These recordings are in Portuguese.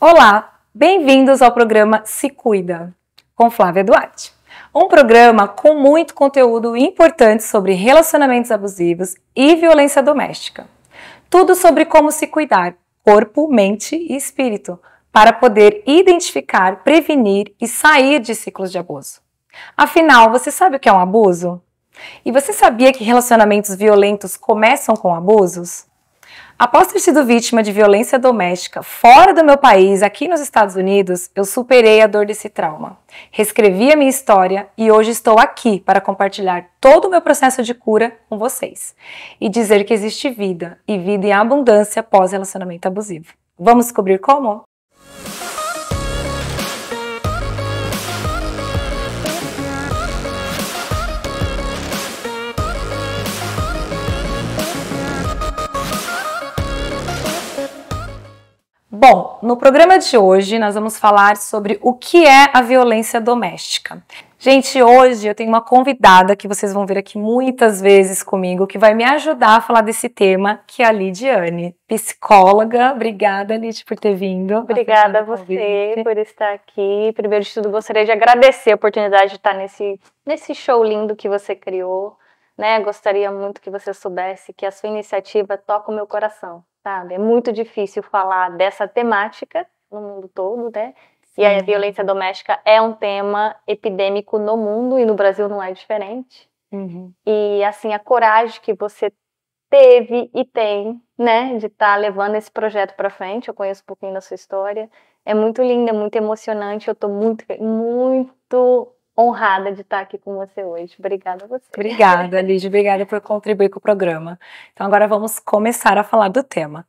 Olá, bem-vindos ao programa Se Cuida com Flávia Duarte. Um programa com muito conteúdo importante sobre relacionamentos abusivos e violência doméstica. Tudo sobre como se cuidar, corpo, mente e espírito, para poder identificar, prevenir e sair de ciclos de abuso. Afinal, você sabe o que é um abuso? E você sabia que relacionamentos violentos começam com abusos? Após ter sido vítima de violência doméstica fora do meu país, aqui nos Estados Unidos, eu superei a dor desse trauma. Reescrevi a minha história e hoje estou aqui para compartilhar todo o meu processo de cura com vocês e dizer que existe vida e vida em abundância pós relacionamento abusivo. Vamos descobrir como? Bom, no programa de hoje nós vamos falar sobre o que é a violência doméstica. Gente, hoje eu tenho uma convidada que vocês vão ver aqui muitas vezes comigo, que vai me ajudar a falar desse tema, que é a Lidiane, psicóloga. Obrigada, Lid, por ter vindo. Obrigada a você por estar aqui. Primeiro de tudo, gostaria de agradecer a oportunidade de estar nesse, nesse show lindo que você criou. Né? Gostaria muito que você soubesse que a sua iniciativa toca o meu coração sabe? É muito difícil falar dessa temática no mundo todo, né? Sim. E a violência doméstica é um tema epidêmico no mundo e no Brasil não é diferente. Uhum. E assim, a coragem que você teve e tem, né, de estar tá levando esse projeto para frente, eu conheço um pouquinho da sua história, é muito linda, é muito emocionante, eu estou muito, muito honrada de estar aqui com você hoje. Obrigada a você. Obrigada, Lídia. Obrigada por contribuir com o programa. Então agora vamos começar a falar do tema.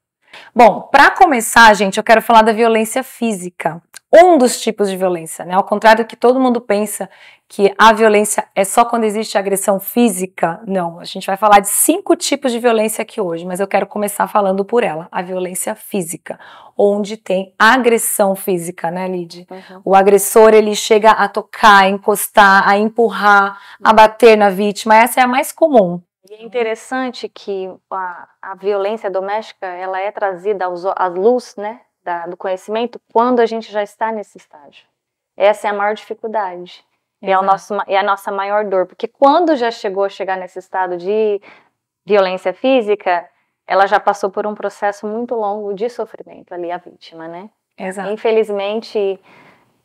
Bom, para começar, gente, eu quero falar da violência física. Um dos tipos de violência, né? Ao contrário do que todo mundo pensa que a violência é só quando existe agressão física? Não, a gente vai falar de cinco tipos de violência aqui hoje, mas eu quero começar falando por ela, a violência física, onde tem agressão física, né, Lid? Uhum. O agressor, ele chega a tocar, a encostar, a empurrar, a bater na vítima, essa é a mais comum. E é interessante que a, a violência doméstica, ela é trazida aos, às luz, né, da, do conhecimento, quando a gente já está nesse estágio. Essa é a maior dificuldade e é, o nosso, é a nossa maior dor, porque quando já chegou a chegar nesse estado de violência física, ela já passou por um processo muito longo de sofrimento ali, a vítima, né? Exato. Infelizmente,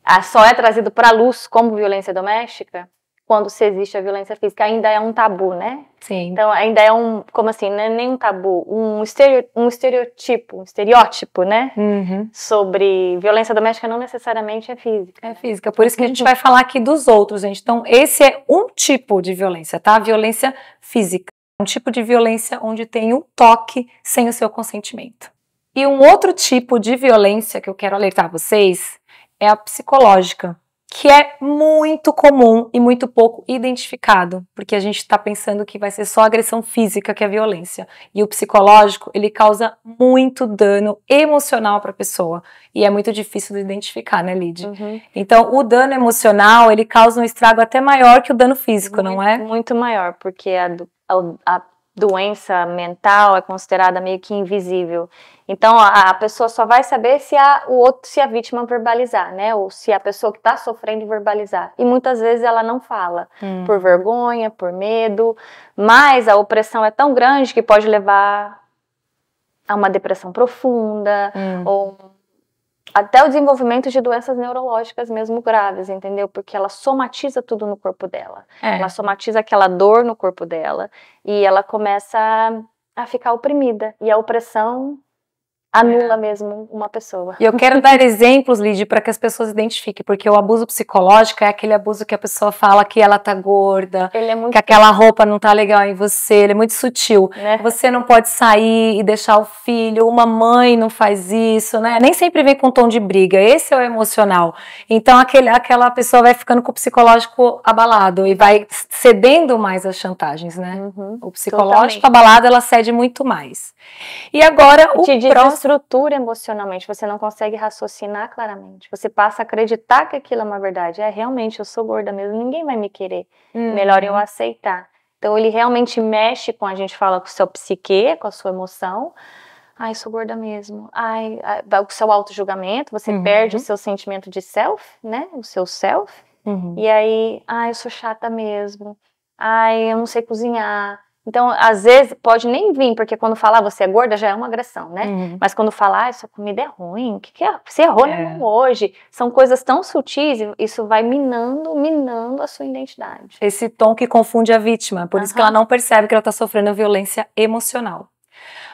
a, só é trazido para a luz como violência doméstica quando se existe a violência física ainda é um tabu, né? Sim. Então ainda é um, como assim, não é nem um tabu, um, estereo, um estereotipo, um estereótipo, né? Uhum. Sobre violência doméstica não necessariamente é física. É física, por isso que a gente vai falar aqui dos outros, gente. Então esse é um tipo de violência, tá? Violência física. Um tipo de violência onde tem um toque sem o seu consentimento. E um outro tipo de violência que eu quero alertar vocês é a psicológica, que é muito comum e muito pouco identificado, porque a gente está pensando que vai ser só agressão física que é violência. E o psicológico, ele causa muito dano emocional para a pessoa. E é muito difícil de identificar, né, Lid? Uhum. Então, o dano emocional, ele causa um estrago até maior que o dano físico, muito, não é? Muito maior, porque a, a, a doença mental é considerada meio que invisível. Então a, a pessoa só vai saber se a, o outro, se a vítima verbalizar, né? Ou se a pessoa que está sofrendo verbalizar. E muitas vezes ela não fala hum. por vergonha, por medo. Mas a opressão é tão grande que pode levar a uma depressão profunda hum. ou até o desenvolvimento de doenças neurológicas mesmo graves, entendeu? Porque ela somatiza tudo no corpo dela. É. Ela somatiza aquela dor no corpo dela e ela começa a ficar oprimida. E a opressão anula mesmo uma pessoa. E eu quero dar exemplos, Lidy, para que as pessoas identifiquem, porque o abuso psicológico é aquele abuso que a pessoa fala que ela tá gorda, é muito... que aquela roupa não tá legal em você, ele é muito sutil. Né? Você não pode sair e deixar o filho, uma mãe não faz isso, né? Nem sempre vem com tom de briga, esse é o emocional. Então aquele, aquela pessoa vai ficando com o psicológico abalado e vai cedendo mais às chantagens, né? Uhum, o psicológico totalmente. abalado, ela cede muito mais. E agora o próximo estrutura emocionalmente, você não consegue raciocinar claramente. Você passa a acreditar que aquilo é uma verdade. É realmente, eu sou gorda mesmo, ninguém vai me querer. Uhum. Melhor eu uhum. aceitar. Então ele realmente mexe com a gente, fala com o seu psique, com a sua emoção. Ai, sou gorda mesmo. Ai, o seu auto-julgamento, você uhum. perde o seu sentimento de self, né? O seu self. Uhum. E aí, ai, eu sou chata mesmo. Ai, eu não sei cozinhar. Então, às vezes, pode nem vir, porque quando falar ah, você é gorda já é uma agressão, né? Uhum. Mas quando falar, ah, sua comida é ruim, que que é? você errou é. hoje? São coisas tão sutis, isso vai minando, minando a sua identidade. Esse tom que confunde a vítima, por uhum. isso que ela não percebe que ela está sofrendo violência emocional.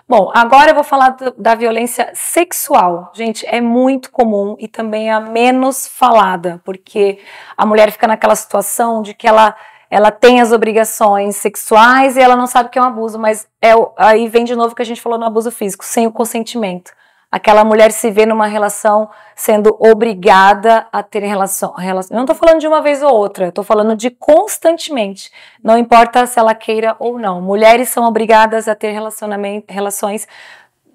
Bom, agora eu vou falar do, da violência sexual. Gente, é muito comum e também é a menos falada, porque a mulher fica naquela situação de que ela ela tem as obrigações sexuais e ela não sabe que é um abuso, mas é aí vem de novo que a gente falou no abuso físico, sem o consentimento. Aquela mulher se vê numa relação sendo obrigada a ter relação. relação. Eu não estou falando de uma vez ou outra, estou falando de constantemente. Não importa se ela queira ou não. Mulheres são obrigadas a ter relacionamento, relações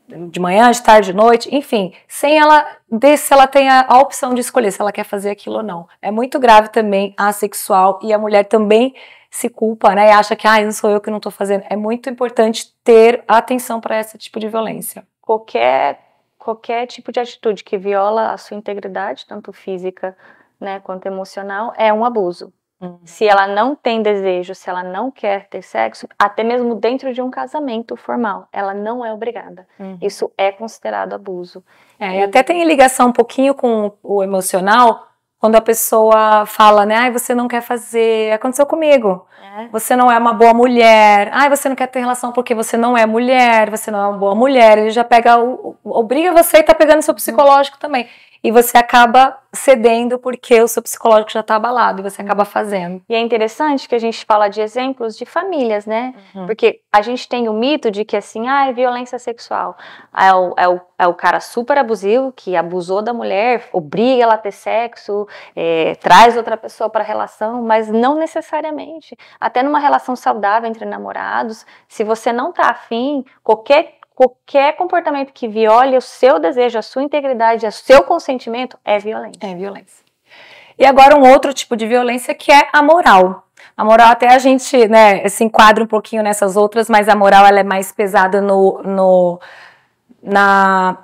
de manhã, de tarde, de noite, enfim, sem ela ver se ela tem a, a, opção de escolher se ela quer fazer aquilo ou não. É muito grave também sexual e a mulher também se culpa, né? E acha que, ah, não sou eu que não tô fazendo. É muito importante ter atenção para esse tipo de violência. Qualquer, qualquer tipo de atitude que viola a sua integridade, tanto física né, quanto emocional, é um abuso. Se ela não tem desejo, se ela não quer ter sexo, até mesmo dentro de um casamento formal, ela não é obrigada. Uhum. Isso é considerado abuso. É, e até tem ligação um pouquinho com o emocional, quando a pessoa fala, né, ai, você não quer fazer, aconteceu comigo. É. Você não é uma boa mulher. Ai, você não quer ter relação porque você não é mulher, você não é uma boa mulher. Ele já pega, o, obriga você e tá pegando seu psicológico uhum. também. E você acaba cedendo porque o seu psicológico já está abalado e você acaba fazendo. E é interessante que a gente fala de exemplos de famílias, né? Uhum. Porque a gente tem o mito de que assim, ah, é violência sexual. Ah, é o, é o, é o cara super abusivo que abusou da mulher, obriga ela a ter sexo, é, traz outra pessoa para a relação, mas não necessariamente. Até numa relação saudável entre namorados, se você não está afim, qualquer qualquer comportamento que viole o seu desejo, a sua integridade, o seu consentimento é violência. É violência. E agora um outro tipo de violência que é a moral. A moral até a gente né, se enquadra um pouquinho nessas outras, mas a moral ela é mais pesada no, no na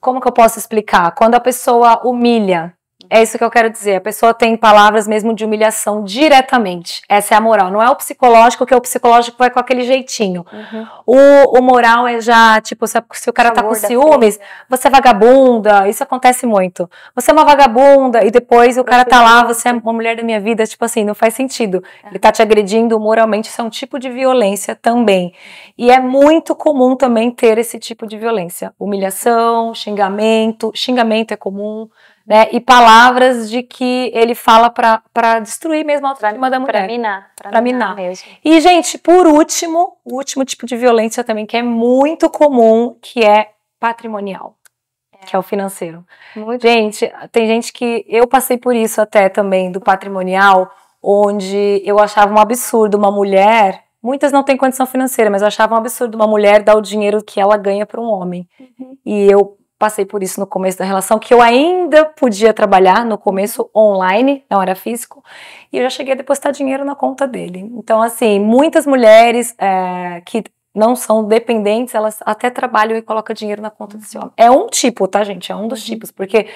como que eu posso explicar? Quando a pessoa humilha, é isso que eu quero dizer. A pessoa tem palavras mesmo de humilhação diretamente. Essa é a moral. Não é o psicológico, que o psicológico vai com aquele jeitinho. Uhum. O, o moral é já, tipo, se, se o cara tá com ciúmes, é. você é vagabunda. Isso acontece muito. Você é uma vagabunda e depois o cara tá lá, você é uma mulher da minha vida. Tipo assim, não faz sentido. É. Ele tá te agredindo moralmente. Isso é um tipo de violência também. E é muito comum também ter esse tipo de violência: humilhação, xingamento. Xingamento é comum né? E palavras de que ele fala para destruir mesmo a autoestima da mulher. Para minar. Para minar. minar. Mesmo. E, gente, por último, o último tipo de violência também que é muito comum, que é patrimonial. É. Que é o financeiro. Muito. Gente, tem gente que. Eu passei por isso até também, do patrimonial, onde eu achava um absurdo uma mulher Muitas não têm condição financeira, mas eu achava um absurdo uma mulher dar o dinheiro que ela ganha para um homem. Uhum. E eu passei por isso no começo da relação, que eu ainda podia trabalhar no começo online, não era físico, e eu já cheguei a depositar dinheiro na conta dele. Então, assim, muitas mulheres é, que não são dependentes, elas até trabalham e colocam dinheiro na conta desse uhum. homem. É um tipo, tá, gente? É um dos uhum. tipos, porque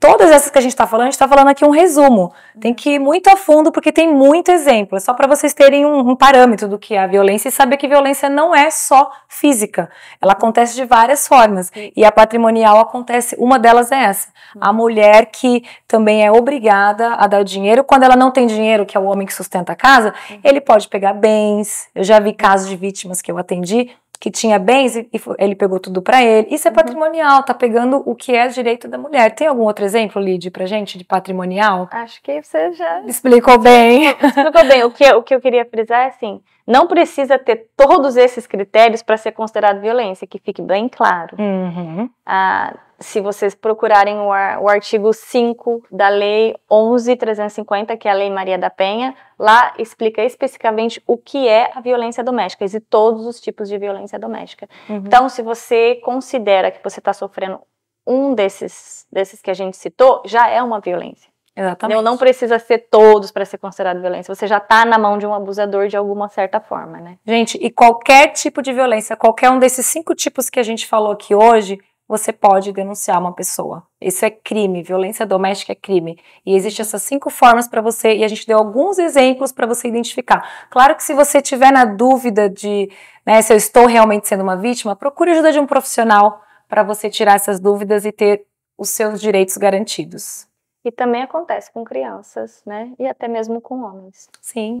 Todas essas que a gente está falando, a gente está falando aqui um resumo. Tem que ir muito a fundo porque tem muito exemplo. É só para vocês terem um, um, parâmetro do que é a violência e saber que violência não é só física. Ela acontece de várias formas. E a patrimonial acontece, uma delas é essa. Hum. A mulher que também é obrigada a dar o dinheiro. Quando ela não tem dinheiro, que é o homem que sustenta a casa, hum. ele pode pegar bens. Eu já vi casos de vítimas que eu atendi que tinha bens e, e ele pegou tudo para ele. Isso é uhum. patrimonial, tá pegando o que é direito da mulher. Tem algum outro exemplo, Lid, pra gente de patrimonial? Acho que você já explicou bem. Explicou bem. O que, o que eu queria frisar é assim, não precisa ter todos esses critérios para ser considerado violência, que fique bem claro. Uhum. Ah, se vocês procurarem o, o artigo 5 da Lei 11.350, que é a Lei Maria da Penha, lá explica especificamente o que é a violência doméstica e todos os tipos de violência doméstica. Uhum. Então, se você considera que você está sofrendo um desses, desses que a gente citou, já é uma violência. Exatamente. Não, não precisa ser todos para ser considerado violência. Você já está na mão de um abusador de alguma certa forma, né? Gente, e qualquer tipo de violência, qualquer um desses cinco tipos que a gente falou aqui hoje, você pode denunciar uma pessoa. Isso é crime, violência doméstica é crime. E existem essas cinco formas para você, e a gente deu alguns exemplos para você identificar. Claro que se você tiver na dúvida de né, se eu estou realmente sendo uma vítima, procure a ajuda de um profissional para você tirar essas dúvidas e ter os seus direitos garantidos. E também acontece com crianças, né? E até mesmo com homens. Sim.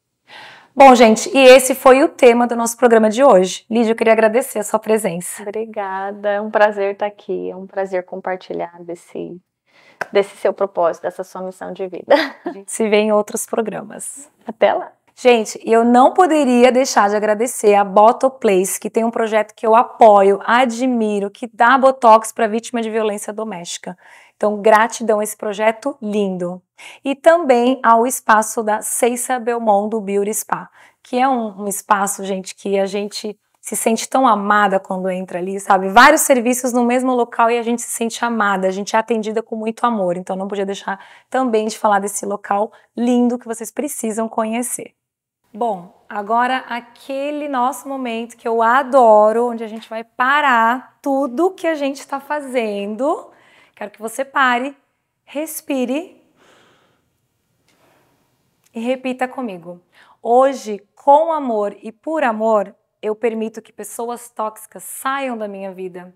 Bom, gente, e esse foi o tema do nosso programa de hoje. Lídia, eu queria agradecer a sua presença. Obrigada, é um prazer estar aqui, é um prazer compartilhar desse, desse seu propósito, dessa sua missão de vida. A gente se vê em outros programas. Até lá. Gente, eu não poderia deixar de agradecer a Place, que tem um projeto que eu apoio, admiro, que dá botox para vítima de violência doméstica. Então, gratidão a esse projeto lindo. E também ao espaço da Ceissa Belmont do Beauty Spa, que é um, um espaço, gente, que a gente se sente tão amada quando entra ali, sabe? Vários serviços no mesmo local e a gente se sente amada, a gente é atendida com muito amor. Então não podia deixar também de falar desse local lindo que vocês precisam conhecer. Bom, agora aquele nosso momento que eu adoro, onde a gente vai parar tudo que a gente está fazendo Quero que você pare, respire e repita comigo. Hoje, com amor e por amor, eu permito que pessoas tóxicas saiam da minha vida.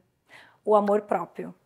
O amor próprio.